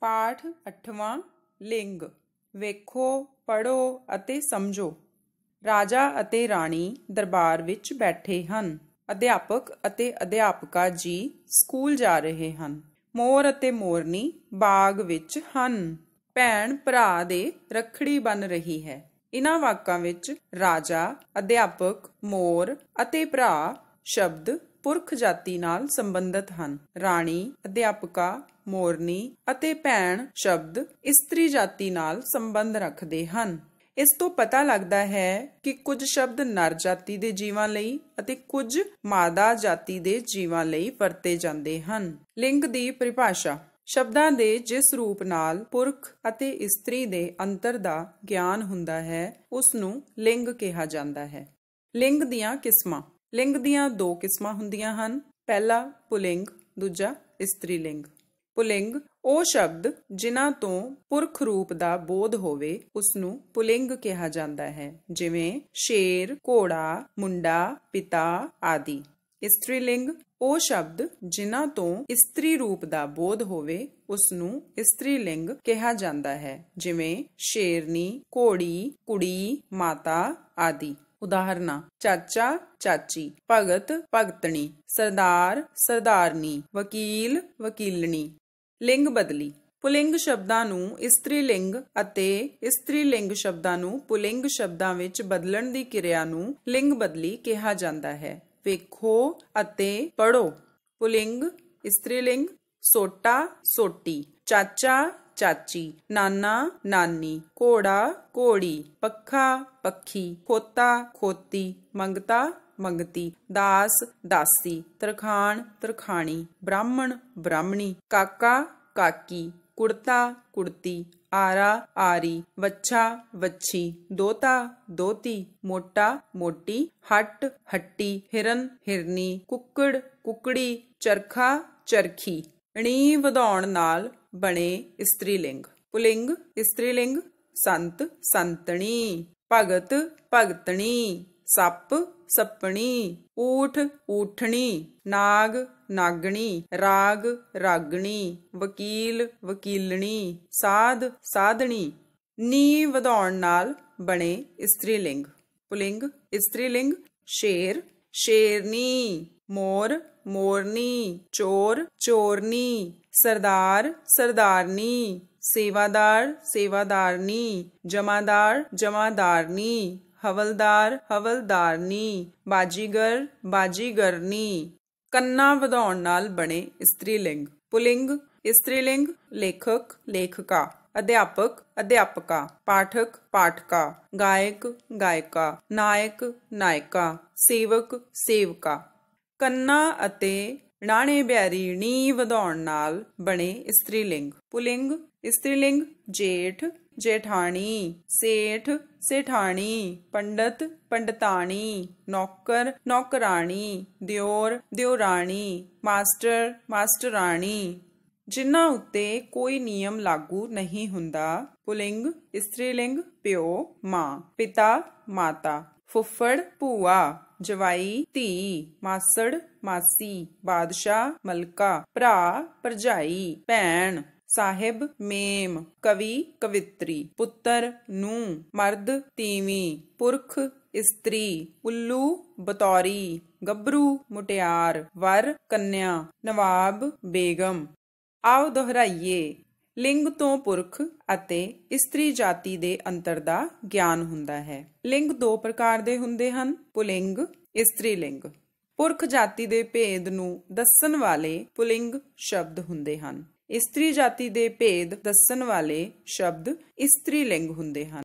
ਪਾਠ 8ਵਾਂ ਲਿੰਗ ਵੇਖੋ ਪੜੋ ਅਤੇ ਸਮਝੋ ਰਾਜਾ ਅਤੇ ਰਾਣੀ ਦਰਬਾਰ ਵਿੱਚ ਬੈਠੇ ਹਨ ਅਧਿਆਪਕ ਅਤੇ ਅਧਿਆਪਕਾ ਜੀ ਸਕੂਲ ਜਾ ਰਹੇ ਹਨ ਮੋਰ ਅਤੇ ਮੋਰਨੀ ਬਾਗ ਵਿੱਚ ਹਨ ਭੈਣ ਭਰਾ ਦੇ ਰਖੜੀ ਬਨ ਰਹੀ ਹੈ ਇਨ੍ਹਾਂ ਵਾਕਾਂ ਵਿੱਚ ਰਾਜਾ ਅਧਿਆਪਕ ਮੋਰ ਅਤੇ ਭਰਾ ਸ਼ਬਦ ਪੁਰਖ ਜਾਤੀ ਨਾਲ ਸੰਬੰਧਿਤ ਹਨ ਰਾਣੀ ਅਧਿਆਪਕਾ ਮੋਰਨੀ ਅਤੇ ਭੈਣ ਸ਼ਬਦ ਇਸਤਰੀ ਜਾਤੀ ਨਾਲ ਸੰਬੰਧ ਰੱਖਦੇ ਹਨ ਇਸ ਤੋਂ ਪਤਾ ਲੱਗਦਾ ਹੈ ਕਿ ਕੁਝ ਸ਼ਬਦ ਨਰ ਜਾਤੀ ਦੇ ਜੀਵਾਂ ਲਈ ਅਤੇ ਕੁਝ ਮਾਦਾ ਜਾਤੀ ਦੇ ਜੀਵਾਂ ਲਈ ਵਰਤੇ ਜਾਂਦੇ ਹਨ ਲਿੰਗ ਦੀ ਪਰਿਭਾਸ਼ਾ ਸ਼ਬਦਾਂ ਦੇ ਜਿਸ ਰੂਪ ਨਾਲ ਪੁਰਖ ਅਤੇ ਇਸਤਰੀ ਦੇ ਅੰਤਰ ਦਾ ਗਿਆਨ ਹੁੰਦਾ ਹੈ ਉਸ ਨੂੰ ਲਿੰਗ ਕਿਹਾ ਜਾਂਦਾ ਹੈ ਲਿੰਗ ਦੀਆਂ ਕਿਸਮਾਂ ਲਿੰਗ ਦੀਆਂ ਦੋ ਕਿਸਮਾਂ ਹੁੰਦੀਆਂ ਹਨ ਪਹਿਲਾ ਪੁਲਿੰਗ ਦੂਜਾ ਇਸਤਰੀ ਲਿੰਗ ਪੁਲਿੰਗ ਉਹ ਸ਼ਬਦ ਜਿਨ੍ਹਾਂ ਤੋਂ ਪੁਰਖ ਰੂਪ ਦਾ ਬੋਧ ਹੋਵੇ ਉਸ ਨੂੰ ਪੁਲਿੰਗ ਕਿਹਾ ਜਾਂਦਾ ਹੈ ਜਿਵੇਂ ਸ਼ੇਰ ਘੋੜਾ ਮੁੰਡਾ ਪਿਤਾ ਆਦਿ ਇਸਤਰੀ ਲਿੰਗ ਉਹ ਸ਼ਬਦ ਜਿਨ੍ਹਾਂ ਤੋਂ ਇਸਤਰੀ ਰੂਪ ਦਾ ਬੋਧ ਹੋਵੇ ਉਸ ਨੂੰ ਇਸਤਰੀ ਲਿੰਗ ਕਿਹਾ ਜਾਂਦਾ ਹੈ ਜਿਵੇਂ ਸ਼ੇਰਨੀ ਘੋੜੀ ਕੁੜੀ ਮਾਤਾ ਆਦਿ ਉਦਾਹਰਨਾਂ ਚਾਚਾ ਚਾਚੀ ਭਗਤ ਭਗਤਣੀ ਸਰਦਾਰ ਸਰਦਾਰਨੀ ਵਕੀਲ ਵਕੀਲਣੀ ਲਿੰਗ ਬਦਲੀ ਪੁਲਿੰਗ ਸ਼ਬਦਾਂ ਨੂੰ ਇਸਤਰੀ ਲਿੰਗ ਅਤੇ ਇਸਤਰੀ ਲਿੰਗ ਸ਼ਬਦਾਂ ਨੂੰ ਪੁਲਿੰਗ ਸ਼ਬਦਾਂ ਵਿੱਚ ਬਦਲਣ ਦੀ ਕਿਰਿਆ ਨੂੰ ਲਿੰਗ ਬਦਲੀ ਕਿਹਾ ਜਾਂਦਾ ਹੈ ਵੇਖੋ ਅਤੇ ਪੜੋ ਪੁਲਿੰਗ ਇਸਤਰੀ ਲਿੰਗ ਸੋਟਾ ਸੋਟੀ ਚਾਚਾ चाची नाना नानी घोड़ा घोड़ी पखा पखी खोता खोती मंगता मंगती दास दासी तरखान तरखाणी ब्राह्मण ब्राह्मणी काका काकी कुर्ता कुर्ती आरा आरी वच्छा वच्छी दोता दोती मोटा मोटी हट हट्टी हिरन हिरनी कुकड़ कुकड़ी चरखा चरखी ਣੀ ਵਧਾਉਣ ਨਾਲ ਬਣੇ ਇਸਤਰੀਲਿੰਗ ਪੁਲਿੰਗ ਇਸਤਰੀਲਿੰਗ ਸੰਤ ਸੰਤਣੀ ਭਗਤ ਭਗਤਣੀ ਸੱਪ ਸੱਪਣੀ ਊਠ ਊਠਣੀ ਨਾਗ ਨਾਗਣੀ ਰਾਗ ਰਾਗਣੀ ਵਕੀਲ ਵਕੀਲਣੀ ਸਾਧ ਸਾਧਣੀ ਨੀ ਵਧਾਉਣ ਨਾਲ ਬਣੇ ਇਸਤਰੀਲਿੰਗ ਪੁਲਿੰਗ ਇਸਤਰੀਲਿੰਗ ਸ਼ੇਰ ਸ਼ੇਰਨੀ ਮੋਰ मोरनी चोर चोरनी सरदार सरदारनी सेवादार सेवादारनी जमादार जमादारनी हवलदार हवलदारनी ਬਾਜੀਗਰ ਬਾਜੀਗਰਨੀ ਕੰਨਾ ਵਧਾਉਣ ਨਾਲ ਬਣੇ ਇਸਤਰੀਲਿੰਗ ਪੁਲਿੰਗ ਇਸਤਰੀਲਿੰਗ ਲੇਖਕ ਲੇਖਿਕਾ ਅਧਿਆਪਕ ਅਧਿਆਪਕਾ ਪਾਠਕ ਪਾਠਕਾ ਗਾਇਕ ਗਾਇਕਾ ਨਾਇਕ ਨਾਇਕਾ ਸੇਵਕ ਸੇਵਕਾ ਕੰਨਾ ਅਤੇ ਨਾਣੇ ਬਿਆਰੀ ਣੀ ਵਧਾਉਣ ਨਾਲ ਬਣੇ ਇਸਤਰੀਲਿੰਗ ਪੁਲਿੰਗ ਇਸਤਰੀਲਿੰਗ ਜੇਠ जेठाणी सेठ सेठाणी पंडित पंडिताणी नौकर नौकराणी ਦਿਓਰ ਦਿਓਰਾਣੀ ਮਾਸਟਰ ਮਾਸਟਰਾਣੀ ਜਿਨ੍ਹਾਂ ਉੱਤੇ ਕੋਈ ਨਿਯਮ ਲਾਗੂ ਨਹੀਂ ਹੁੰਦਾ ਪੁਲਿੰਗ ਇਸਤਰੀਲਿੰਗ ਪਿਓ ਮਾਂ ਪਿਤਾ ਮਾਤਾ फुफड़ पुआ जवाई धी मासड़ मासी बादशाह मलका भरा भरजाई भैन ਸਾਹਿਬ ਮੇਮ ਕਵੀ ਕਵਿਤਰੀ ਪੁੱਤਰ ਨੂੰ ਮਰਦ ਤੀਵੀਂ ਪੁਰਖ ਇਸਤਰੀ ਉੱਲੂ ਬਤੌਰੀ ਗੱਭਰੂ ਮੁਟਿਆਰ ਵਰ ਕੰਨਿਆ ਨਵਾਬ ਬੇਗਮ ਆਓ ਦੁਹਰਾਈਏ ਲਿੰਗ ਤੋਂ ਪੁਰਖ ਅਤੇ ਇਸਤਰੀ ਜਾਤੀ ਦੇ ਅੰਤਰ ਦਾ ਗਿਆਨ ਹੁੰਦਾ ਹੈ ਲਿੰਗ ਦੋ ਪ੍ਰਕਾਰ ਦੇ ਹੁੰਦੇ ਹਨ ਪੁਲਿੰਗ ਇਸਤਰੀ ਲਿੰਗ ਪੁਰਖ ਜਾਤੀ ਦੇ ਭੇਦ ਨੂੰ ਦੱਸਣ ਵਾਲੇ ਪੁਲਿੰਗ ਸ਼ਬਦ ਹੁੰਦੇ ਹਨ ਇਸਤਰੀ ਜਾਤੀ ਦੇ ਭੇਦ ਦੱਸਣ ਵਾਲੇ ਸ਼ਬਦ ਇਸਤਰੀ ਲਿੰਗ ਹੁੰਦੇ ਹਨ